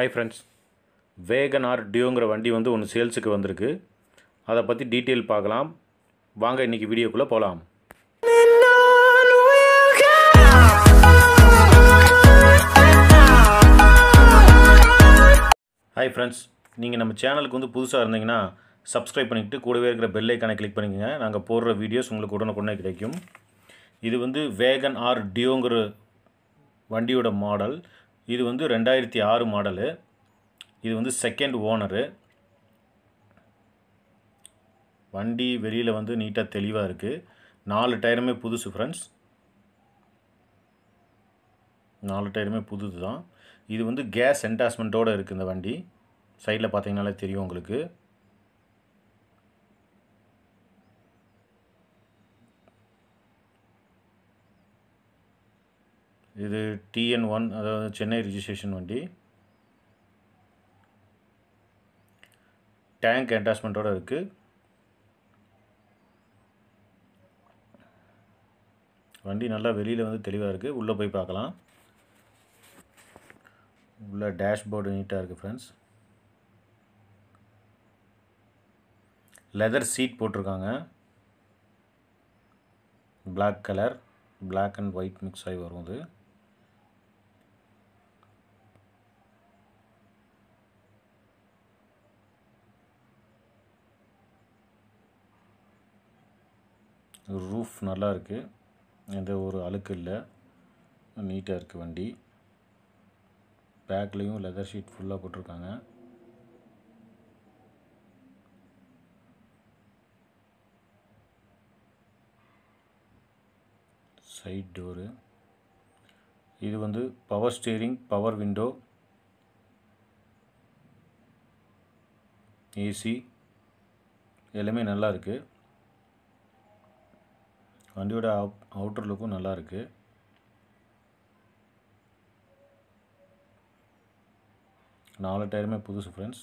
hi friends Wagon R டியோங்கிற வண்டி வந்து ஒன்று சேல்ஸுக்கு வந்திருக்கு அதை பற்றி டீட்டெயில் பார்க்கலாம் வாங்க இன்றைக்கி வீடியோக்குள்ளே போகலாம் ஹாய் ஃப்ரெண்ட்ஸ் நீங்கள் நம்ம சேனலுக்கு வந்து புதுசாக இருந்தீங்கன்னா சப்ஸ்கிரைப் பண்ணிக்கிட்டு கூடவே இருக்கிற பெல் ஐக்கானை கிளிக் பண்ணிக்கோங்க நாங்கள் போடுற வீடியோஸ் உங்களுக்கு உடனுக்குடனே கிடைக்கும் இது வந்து வேகன் ஆர் டியோங்கிற வண்டியோட மாடல் இது வந்து ரெண்டாயிரத்தி ஆறு மாடலு இது வந்து செகண்ட் ஓனரு வண்டி வெளியில் வந்து நீட்டாக தெளிவாக இருக்குது நாலு டயருமே புதுசு ஃப்ரெண்ட்ஸ் நாலு டயருமே புதுது தான் இது வந்து கேஸ் என்டாஸ்மெண்ட்டோடு இருக்குது இந்த வண்டி சைடில் பார்த்தீங்கனாலே தெரியும் உங்களுக்கு இது டிஎன் ஒன் அதாவது சென்னை ரிஜிஸ்ட்ரேஷன் வண்டி டேங்க் அட்டாச்மெண்ட்டோடு இருக்குது வண்டி நல்லா வெளியில் வந்து தெளிவாக இருக்குது உள்ளே போய் பார்க்கலாம் உள்ள டேஷ்போர்டு நீட்டாக இருக்குது ஃப்ரெண்ட்ஸ் லெதர் சீட் போட்டிருக்காங்க black colour black and white mix ஆகி வரும் அது ரூஃப் நல்லா இருக்குது எந்த ஒரு அழுக்கு இல்லை நீட்டாக இருக்குது வண்டி பேக்லேயும் லெதர் ஷீட் ஃபுல்லாக போட்டிருக்காங்க சைட் டோரு இது வந்து power steering power window AC எல்லாமே நல்லா இருக்குது வண்டியோட அவுட்டர் லுக்கும் நல்லாயிருக்கு நாலு டயருமே புதுசு ஃப்ரெண்ட்ஸ்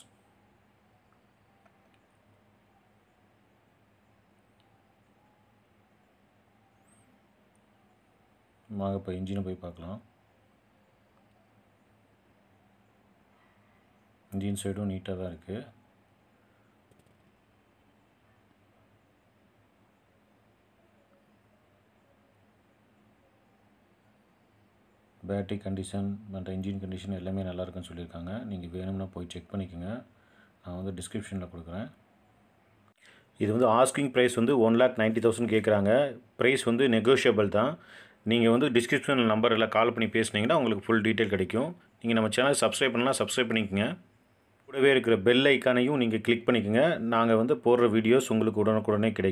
வாங்க இப்போ இன்ஜினை போய் பார்க்கலாம் இன்ஜின் சைடும் நீட்டாக தான் இருக்குது பேட்ரி கண்டிஷன் மற்ற இன்ஜின் கண்டிஷன் எல்லாமே நல்லாயிருக்குன்னு சொல்லியிருக்காங்க நீங்கள் வேணும்னா போய் செக் பண்ணிக்கோங்க நான் வந்து டிஸ்கிரிப்ஷனில் கொடுக்குறேன் இது வந்து ஆஸ்கிங் ப்ரைஸ் வந்து ஒன் லேக் நைன்ட்டி தௌசண்ட் கேட்குறாங்க ப்ரைஸ் வந்து நெகோஷியபிள் தான் நீங்கள் வந்து டிஸ்கிரிப்ஷன் நம்பரில் கால் பண்ணி பேசுனீங்கன்னா உங்களுக்கு ஃபுல் டீட்டெயில் கிடைக்கும் நீங்கள் நம்ம சேனல் சப்ஸ்கிரைப் பண்ணலாம் சப்ஸ்கிரைப் பண்ணிக்கோங்க கூடவே இருக்கிற பெல் ஐக்கானையும் நீங்கள் கிளிக் பண்ணிக்கோங்க நாங்கள் வந்து போடுற வீடியோஸ் உங்களுக்கு உடனுக்குடனே கிடைக்கும்